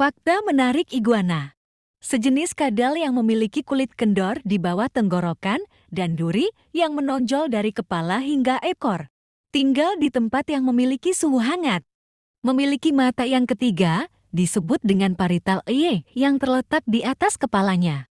Fakta menarik iguana. Sejenis kadal yang memiliki kulit kendor di bawah tenggorokan dan duri yang menonjol dari kepala hingga ekor. Tinggal di tempat yang memiliki suhu hangat. Memiliki mata yang ketiga, disebut dengan parital eye, yang terletak di atas kepalanya.